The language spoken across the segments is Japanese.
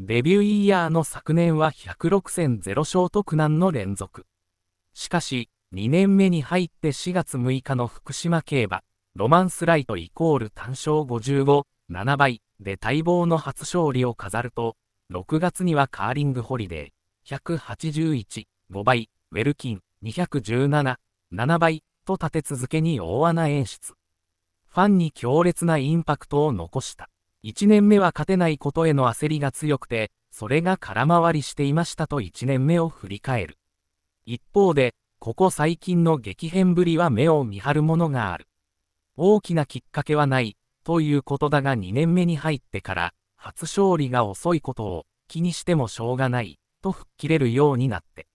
デビューイヤーの昨年は106戦0勝と苦難の連続。しかし、2年目に入って4月6日の福島競馬、ロマンスライトイコール単勝55、7倍で待望の初勝利を飾ると、6月にはカーリングホリデー、181、5倍、ウェルキン、217、7倍と立て続けに大穴演出。ファンに強烈なインパクトを残した。1年目は勝てないことへの焦りが強くて、それが空回りしていましたと1年目を振り返る。一方で、ここ最近の激変ぶりは目を見張るものがある。大きなきっかけはない、ということだが2年目に入ってから、初勝利が遅いことを気にしてもしょうがない、と吹っ切れるようになって。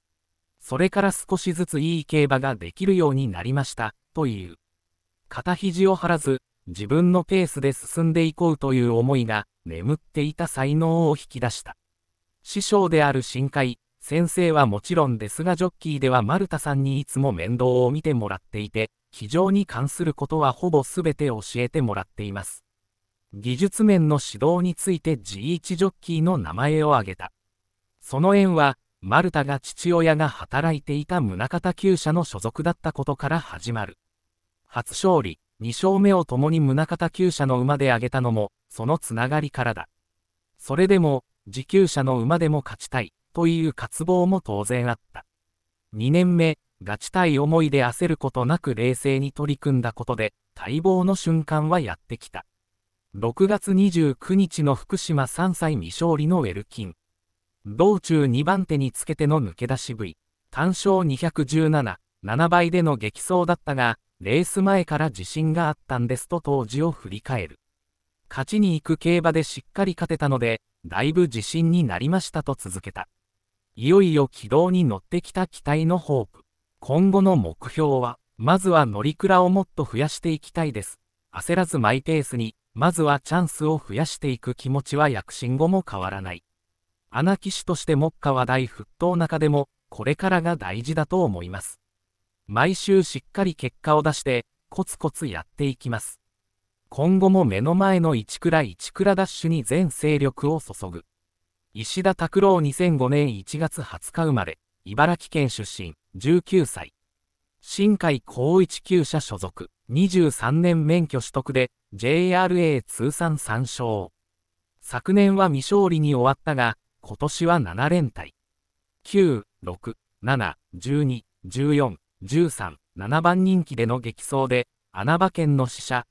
それから少しずついい競馬ができるようになりました、という。肩肘を張らず、自分のペースで進んでいこうという思いが眠っていた才能を引き出した。師匠である深海、先生はもちろんですがジョッキーでは丸田さんにいつも面倒を見てもらっていて、非常に関することはほぼ全て教えてもらっています。技術面の指導について G1 ジョッキーの名前を挙げた。その縁は、丸田が父親が働いていた宗像厩舎の所属だったことから始まる。初勝利、2勝目を共に宗像厩舎の馬で挙げたのも、そのつながりからだ。それでも、持久者の馬でも勝ちたい、という渇望も当然あった。2年目、勝ちたい思いで焦ることなく冷静に取り組んだことで、待望の瞬間はやってきた。6月29日の福島3歳未勝利のウェルキン。道中2番手につけての抜け出し部位。単勝217、7倍での激走だったが、レース前から自信があったんですと当時を振り返る。勝ちに行く競馬でしっかり勝てたので、だいぶ自信になりましたと続けた。いよいよ軌道に乗ってきた期待のホープ。今後の目標は、まずは乗鞍をもっと増やしていきたいです。焦らずマイペースに、まずはチャンスを増やしていく気持ちは躍進後も変わらない。穴騎手として目下話題沸騰中でも、これからが大事だと思います。毎週しっかり結果を出して、コツコツやっていきます。今後も目の前の一倉一倉ダッシュに全勢力を注ぐ。石田拓郎2005年1月20日生まれ、茨城県出身、19歳。新海高一級社所属、23年免許取得で、JRA 通算3勝。昨年は未勝利に終わったが、今年は7連隊。9、6、7、12、14、13、7番人気での激走で、穴場県の死者、